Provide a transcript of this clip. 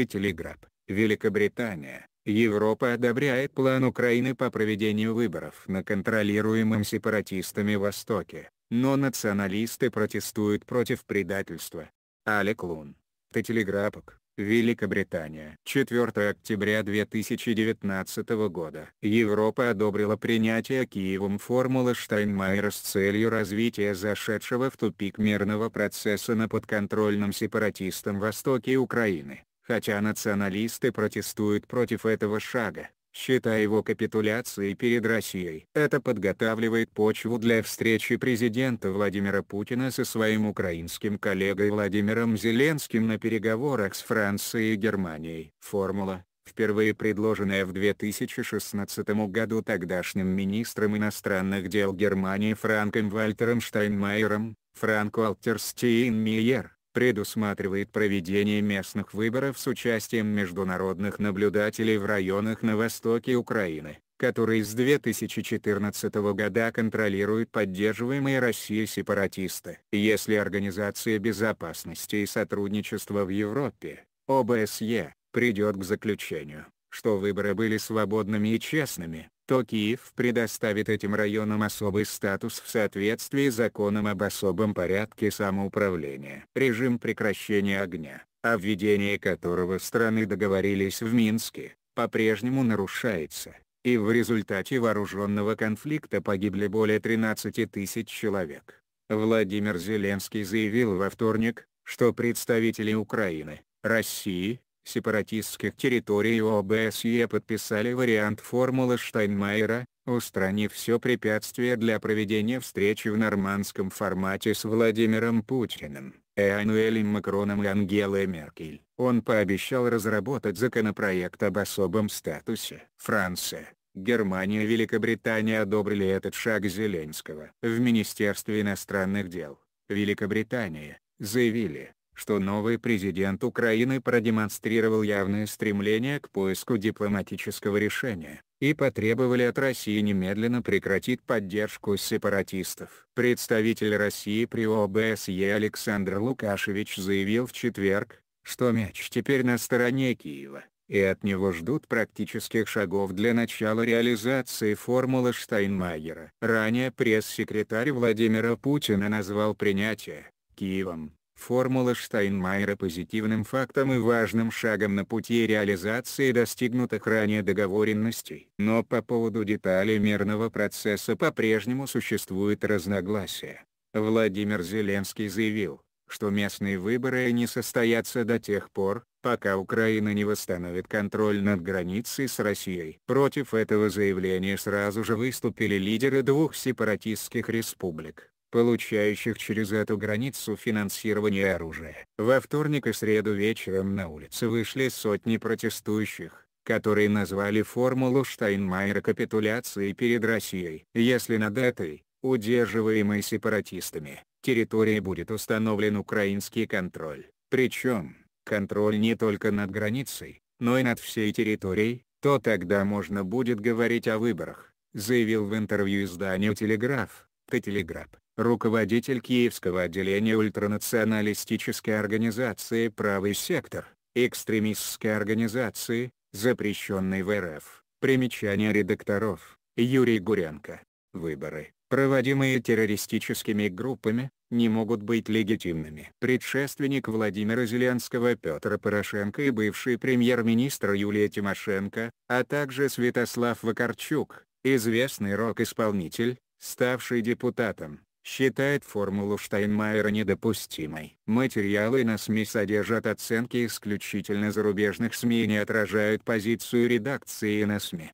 Телеграб, Великобритания, Европа одобряет план Украины по проведению выборов на контролируемом сепаратистами Востоке, но националисты протестуют против предательства. Алек Лун, Телеграпок, Великобритания. 4 октября 2019 года. Европа одобрила принятие Киевом формулы Штайнмайера с целью развития зашедшего в тупик мирного процесса на подконтрольном сепаратистам востоке Украины хотя националисты протестуют против этого шага, считая его капитуляцией перед Россией. Это подготавливает почву для встречи президента Владимира Путина со своим украинским коллегой Владимиром Зеленским на переговорах с Францией и Германией. Формула, впервые предложенная в 2016 году тогдашним министром иностранных дел Германии Франком Вальтером Штайнмайером, Франк Вальтер Стейнмейер, предусматривает проведение местных выборов с участием международных наблюдателей в районах на востоке Украины, которые с 2014 года контролируют поддерживаемые Россией сепаратисты. Если Организация безопасности и сотрудничества в Европе, ОБСЕ, придет к заключению, что выборы были свободными и честными, что Киев предоставит этим районам особый статус в соответствии с законом об особом порядке самоуправления. Режим прекращения огня, о введении которого страны договорились в Минске, по-прежнему нарушается, и в результате вооруженного конфликта погибли более 13 тысяч человек. Владимир Зеленский заявил во вторник, что представители Украины, России, сепаратистских территорий ОБСЕ подписали вариант формулы Штайнмайера, устранив все препятствия для проведения встречи в нормандском формате с Владимиром Путиным, Эммануэлем Макроном и Ангелой Меркель. Он пообещал разработать законопроект об особом статусе. Франция, Германия и Великобритания одобрили этот шаг Зеленского. В Министерстве иностранных дел Великобритании заявили, что новый президент Украины продемонстрировал явное стремление к поиску дипломатического решения, и потребовали от России немедленно прекратить поддержку сепаратистов. Представитель России при ОБСЕ Александр Лукашевич заявил в четверг, что мяч теперь на стороне Киева, и от него ждут практических шагов для начала реализации формулы Штайнмайера. Ранее пресс-секретарь Владимира Путина назвал принятие Киевом Формула Штайнмайера позитивным фактом и важным шагом на пути реализации достигнутых ранее договоренностей. Но по поводу деталей мирного процесса по-прежнему существует разногласия. Владимир Зеленский заявил, что местные выборы не состоятся до тех пор, пока Украина не восстановит контроль над границей с Россией. Против этого заявления сразу же выступили лидеры двух сепаратистских республик получающих через эту границу финансирование оружия. Во вторник и среду вечером на улицы вышли сотни протестующих, которые назвали формулу Штайнмайера капитуляцией перед Россией. Если над этой, удерживаемой сепаратистами, территорией будет установлен украинский контроль, причем, контроль не только над границей, но и над всей территорией, то тогда можно будет говорить о выборах, заявил в интервью изданию «Телеграф», «Телеграф» руководитель Киевского отделения ультранационалистической организации «Правый сектор», экстремистской организации, запрещенной в РФ. Примечание редакторов. Юрий Гуренко. Выборы, проводимые террористическими группами, не могут быть легитимными. Предшественник Владимира Зеленского Петр Порошенко и бывший премьер-министр Юлия Тимошенко, а также Святослав Вакарчук, известный рок-исполнитель, ставший депутатом, считает формулу Штайнмайера недопустимой. Материалы на СМИ содержат оценки исключительно зарубежных СМИ и не отражают позицию редакции на СМИ.